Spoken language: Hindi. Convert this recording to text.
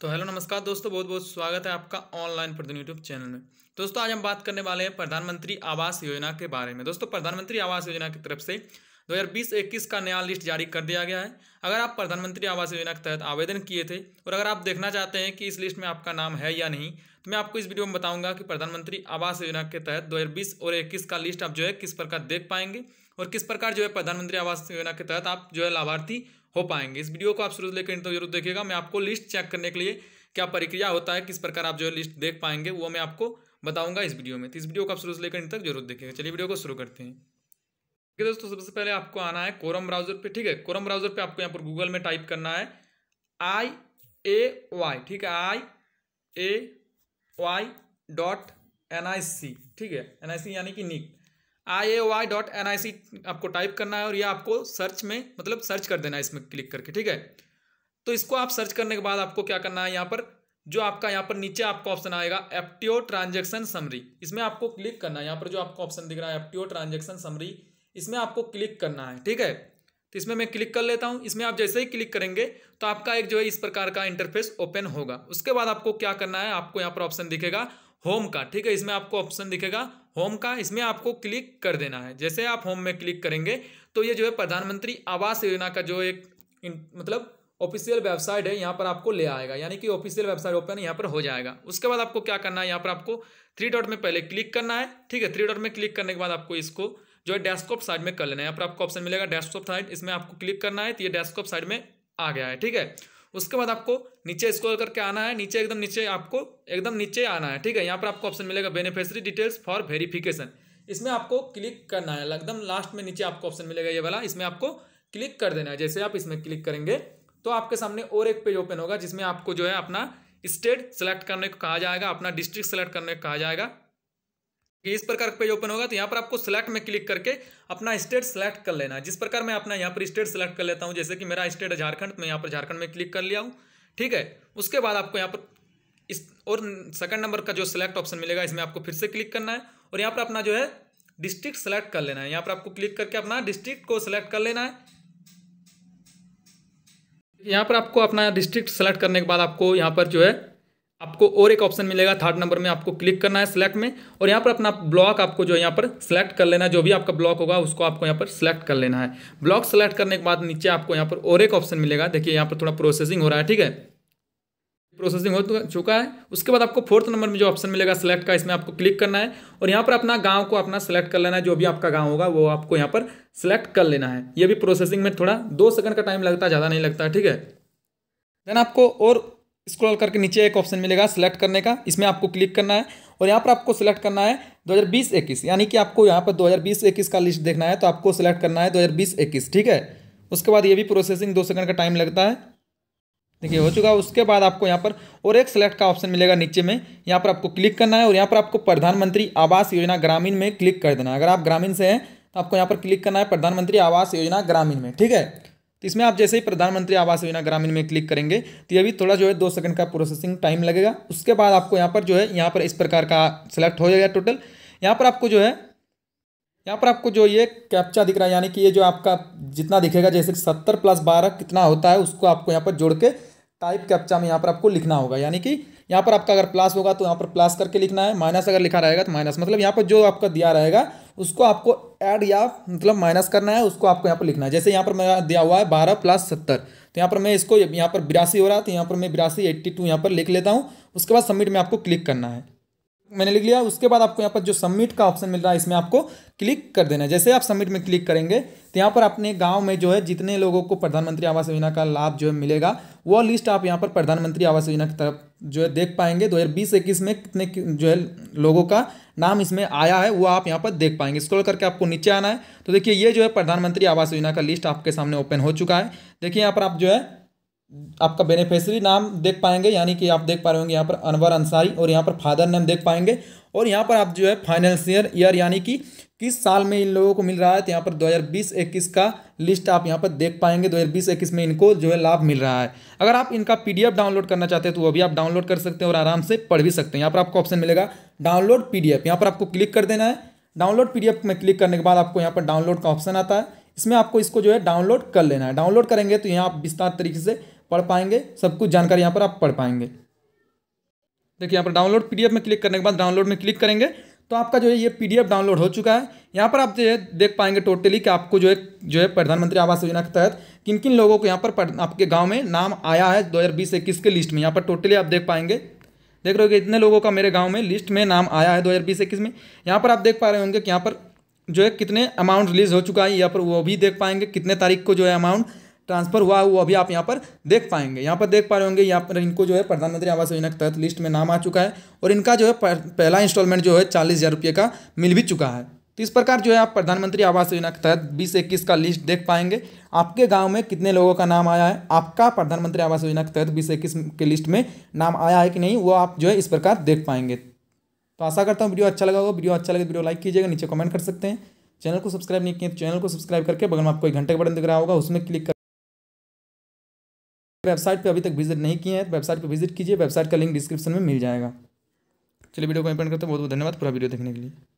तो हेलो नमस्कार दोस्तों बहुत बहुत स्वागत है आपका ऑनलाइन प्रधान यूट्यूब चैनल में दोस्तों आज हम बात करने वाले हैं प्रधानमंत्री आवास योजना के बारे में दोस्तों प्रधानमंत्री आवास योजना की तरफ से 2020-21 का नया लिस्ट जारी कर दिया गया है अगर आप प्रधानमंत्री आवास योजना के तहत आवेदन किए थे और अगर आप देखना चाहते हैं कि इस लिस्ट में आपका नाम है या नहीं तो मैं आपको इस वीडियो में बताऊंगा कि प्रधानमंत्री आवास योजना के तहत 2020 और 21 का लिस्ट आप जो है किस प्रकार देख पाएंगे और किस प्रकार जो है प्रधानमंत्री आवास योजना के तहत आप जो है लाभार्थी हो पाएंगे इस वीडियो को आप शुरू लेकर तो जरूर देखिएगा मैं आपको लिस्ट चेक करने के लिए क्या प्रक्रिया होता है किस प्रकार आप जो है लिस्ट देख पाएंगे वो मैं आपको बताऊंगा इस वीडियो में तो इस वीडियो को आप शुरू से लेकर तक जरूर देखिएगा चलिए वीडियो को शुरू करते हैं ठीक है दोस्तों सबसे पहले आपको आना है कोरम ब्राउजर पे ठीक है कोरम ब्राउजर पे आपको यहाँ पर गूगल में टाइप करना है आई ए वाई ठीक है I A Y dot N I C ठीक है एन आई सी यानी कि nic I A Y dot N I C आपको टाइप करना है और ये आपको सर्च में मतलब सर्च कर देना है इसमें क्लिक करके ठीक है तो इसको आप सर्च करने के बाद आपको क्या करना है यहाँ पर जो आपका यहाँ पर नीचे आपका ऑप्शन आएगा ओ ट्रांजेक्शन समरी इसमें आपको क्लिक करना है यहाँ पर जो आपको ऑप्शन दिख रहा है ओ ट्रांजेक्शन समरी इसमें आपको क्लिक करना है ठीक है तो इसमें मैं क्लिक कर लेता हूँ इसमें आप जैसे ही क्लिक करेंगे तो आपका एक जो है इस प्रकार का इंटरफेस ओपन होगा उसके बाद आपको क्या करना है आपको यहाँ पर ऑप्शन दिखेगा होम का ठीक है इसमें आपको ऑप्शन दिखेगा होम का इसमें आपको क्लिक कर देना है जैसे आप होम में क्लिक करेंगे तो ये जो है प्रधानमंत्री आवास योजना का जो एक मतलब ऑफिशियल वेबसाइट है यहाँ पर आपको ले आएगा यानी कि ऑफिशियल वेबसाइट ओपन यहाँ पर हो जाएगा उसके बाद आपको क्या करना है यहाँ पर आपको थ्री डॉट में पहले क्लिक करना है ठीक है थ्री डॉट में क्लिक करने के बाद आपको इसको जो है डेस्कटॉप साइड में कर लेना है यहाँ पर आपको ऑप्शन मिलेगा डेस्कटॉप साइड इसमें आपको क्लिक करना है तो ये डेस्कटॉप साइड में आ गया है ठीक है उसके बाद आपको नीचे स्क्रॉल करके आना है नीचे एकदम नीचे आपको एकदम नीचे आना है ठीक है यहाँ पर आपको ऑप्शन मिलेगा बेनिफिशरी डिटेल्स फॉर वेरिफिकेशन इसमें आपको क्लिक करना है एकदम लास्ट में नीचे आपको ऑप्शन मिलेगा ये वाला इसमें आपको क्लिक कर देना है जैसे आप इसमें क्लिक करेंगे तो आपके सामने और एक पेज ओपन होगा जिसमें आपको जो है अपना स्टेट सेलेक्ट करने को कहा जाएगा अपना डिस्ट्रिक्ट सेलेक्ट करने को कहा जाएगा कि इस प्रकार का पेज ओपन होगा तो यहाँ पर आपको सिलेक्ट में क्लिक करके अपना स्टेट सेलेक्ट कर लेना है जिस प्रकार मैं अपना यहाँ पर स्टेट सेलेक्ट कर लेता हूँ जैसे कि मेरा स्टेट है झारखंड मैं यहाँ पर झारखंड में क्लिक कर लिया हूँ ठीक है उसके बाद आपको यहाँ पर इस और सेकंड नंबर का जो सिलेक्ट ऑप्शन मिलेगा इसमें आपको फिर से क्लिक करना है और यहाँ पर अपना जो है डिस्ट्रिक्ट सेलेक्ट कर लेना है यहाँ पर आपको क्लिक करके अपना डिस्ट्रिक्ट को सिलेक्ट कर लेना है यहाँ पर आपको अपना डिस्ट्रिक्ट सेलेक्ट करने के बाद आपको यहाँ पर जो है आपको और एक ऑप्शन मिलेगा थर्ड नंबर में आपको क्लिक करना है सिलेक्ट में और यहाँ पर अपना ब्लॉक आपको जो यहाँ पर सिलेक्ट कर लेना है जो भी आपका ब्लॉक होगा उसको आपको यहाँ पर सिलेक्ट कर लेना है ब्लॉक सेलेक्ट करने के बाद नीचे आपको यहाँ पर और एक ऑप्शन मिलेगा देखिए यहाँ पर थोड़ा प्रोसेसिंग हो रहा है ठीक है प्रोसेसिंग हो तो चुका है उसके बाद आपको फोर्थ नंबर में जो ऑप्शन मिलेगा सिलेक्ट का इसमें आपको क्लिक करना है और यहाँ पर अपना गांव को अपना सिलेक्ट कर लेना है जो भी आपका गांव होगा वो आपको यहाँ पर सिलेक्ट कर लेना है ये भी प्रोसेसिंग में थोड़ा दो सेकंड का टाइम लगता है ज़्यादा नहीं लगता ठीक है देन आपको और स्क्रॉल करके नीचे एक ऑप्शन मिलेगा सेलेक्ट करने का इसमें आपको क्लिक करना है और यहाँ पर आपको सेलेक्ट करना है 2020-21 यानी कि आपको यहाँ पर 2020-21 का लिस्ट देखना है तो आपको सेलेक्ट करना है 2020-21 ठीक है उसके बाद ये भी प्रोसेसिंग दो सेकंड का टाइम लगता है देखिए हो चुका है उसके बाद आपको यहाँ पर और एक सेलेक्ट का ऑप्शन मिलेगा नीचे में यहाँ पर आपको क्लिक करना है और यहाँ पर आपको प्रधानमंत्री आवास योजना ग्रामीण में क्लिक कर देना है अगर आप ग्रामीण से हैं तो आपको यहाँ पर क्लिक करना है प्रधानमंत्री आवास योजना ग्रामीण में ठीक है तो इसमें आप जैसे ही प्रधानमंत्री आवास योजना ग्रामीण में क्लिक करेंगे तो ये भी थोड़ा जो है दो सेकंड का प्रोसेसिंग टाइम लगेगा उसके बाद आपको यहाँ पर जो है यहाँ पर इस प्रकार का सिलेक्ट हो जाएगा टोटल यहाँ पर आपको जो है यहाँ पर आपको जो ये कैप्चा दिख रहा है यानी कि ये जो आपका जितना दिखेगा जैसे कि सत्तर प्लस बारह कितना होता है उसको आपको यहाँ पर जोड़ के टाइप कैप्चा में यहाँ पर आपको लिखना होगा यानी कि यहाँ पर आपका अगर प्लस होगा तो यहाँ पर प्लस करके लिखना है माइनस अगर लिखा रहेगा तो माइनस मतलब यहाँ पर जो आपका दिया रहेगा उसको आपको ऐड या मतलब माइनस करना है उसको आपको यहाँ पर लिखना है जैसे यहाँ पर मेरा दिया हुआ है बारह प्लस सत्तर तो यहाँ पर मैं इसको यहाँ पर बिरासी हो रहा है तो यहाँ पर मैं बिरासी एट्टी टू यहाँ पर लिख लेता हूँ उसके बाद सबमिट में आपको क्लिक करना है मैंने लिख लिया उसके बाद आपको यहाँ पर जो सबमिट का ऑप्शन मिल रहा है इसमें आपको क्लिक कर देना है जैसे आप सबमिट में क्लिक करेंगे तो यहाँ पर अपने गांव में जो है जितने लोगों को प्रधानमंत्री आवास योजना का लाभ जो है मिलेगा वो लिस्ट आप यहाँ पर प्रधानमंत्री आवास योजना की तरफ जो है देख पाएंगे दो हज़ार बीस इक्कीस में कितने जो है लोगों का नाम इसमें आया है वो आप यहाँ पर देख पाएंगे स्क्रोल करके आपको नीचे आना है तो देखिए ये जो है प्रधानमंत्री आवास योजना का लिस्ट आपके सामने ओपन हो चुका है देखिए यहाँ पर आप जो है आपका बेनिफिशरी नाम देख पाएंगे यानी कि आप देख पा रहे होंगे यहाँ पर अनवर अंसारी और यहाँ पर फादर नेम देख पाएंगे और यहाँ पर आप जो है फाइनेंशियल ईयर यानी कि किस साल में इन लोगों को मिल रहा है तो यहाँ पर 2020-21 का लिस्ट आप यहाँ पर देख पाएंगे 2020-21 में इनको जो है लाभ मिल रहा है अगर आप इनका पीडीएफ डाउनलोड करना चाहते हैं तो वो भी आप डाउनलोड कर सकते हैं और आराम से पढ़ भी सकते हैं यहाँ पर आपको ऑप्शन मिलेगा डाउनलोड पी डी यहाँ पर आपको क्लिक कर देना है डाउनलोड पी में क्लिक करने के बाद आपको यहाँ पर डाउनलोड का ऑप्शन आता है इसमें आपको इसको जो है डाउनलोड कर लेना है डाउनलोड करेंगे तो यहाँ आप विस्तार तरीके से पढ़ पाएंगे सब कुछ जानकारी यहाँ पर आप पढ़ पाएंगे देखिए यहाँ पर डाउनलोड पी में क्लिक करने के बाद डाउनलोड में क्लिक करेंगे तो आपका जो है ये पी डाउनलोड हो चुका है यहाँ पर आप जो है देख पाएंगे टोटली कि आपको जो है जो है प्रधानमंत्री आवास योजना के तहत किन किन लोगों को यहाँ पर आपके गाँव में नाम आया है दो हज़ार बीस इक्कीस के लिस्ट में यहाँ पर टोटली आप देख पाएंगे देख रहे हो कि इतने लोगों का मेरे गाँव में लिस्ट में नाम आया है दो हज़ार बीस इक्कीस में यहाँ पर आप देख पा रहे होंगे कि यहाँ पर जो है कितने अमाउंट रिलीज़ हो चुका है यहाँ पर वो भी देख पाएंगे कितने तारीख को जो है अमाउंट ट्रांसफर हुआ वो अभी आप यहाँ पर देख पाएंगे यहाँ पर देख पा रहे होंगे यहाँ पर इनको जो है प्रधानमंत्री आवास योजना के तहत लिस्ट में नाम आ चुका है और इनका जो है पहला इंस्टॉलमेंट जो है चालीस हज़ार रुपये का मिल भी चुका है तो इस प्रकार जो है आप प्रधानमंत्री आवास योजना के तहत बीस इक्कीस का लिस्ट देख पाएंगे आपके गाँव में कितने लोगों का नाम आया है आपका प्रधानमंत्री आवास योजना के तहत बीस इक्कीस के लिस्ट में नाम आया है कि नहीं वो आप जो है इस प्रकार देख पाएंगे तो आशा करता हूँ वीडियो अच्छा लगा होगा वीडियो अच्छा लगे तो वीडियो लाइक कीजिएगा नीचे कमेंट कर सकते हैं चैनल को सब्सक्राइब नहीं किए तो चैनल को सब्सक्राइब करके बगल में आपको एक घंटे का बटन दिख रहा होगा उसमें क्लिक कर वेबसाइट पर अभी तक विजिट नहीं किए हैं तो वेबसाइट पर विजिट कीजिए वेबसाइट का लिंक डिस्क्रिप्शन में मिल जाएगा चलिए वीडियो को एंड करते हैं बहुत बहुत धन्यवाद पूरा वीडियो देखने के लिए